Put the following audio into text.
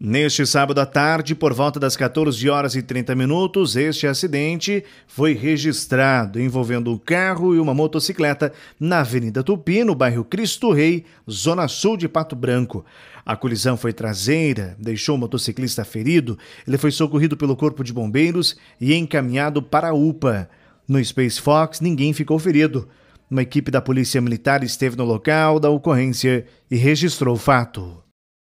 Neste sábado à tarde, por volta das 14 horas e 30 minutos, este acidente foi registrado envolvendo um carro e uma motocicleta na Avenida Tupi, no bairro Cristo Rei, zona sul de Pato Branco. A colisão foi traseira, deixou o motociclista ferido. Ele foi socorrido pelo Corpo de Bombeiros e encaminhado para a UPA. No Space Fox, ninguém ficou ferido. Uma equipe da Polícia Militar esteve no local da ocorrência e registrou o fato.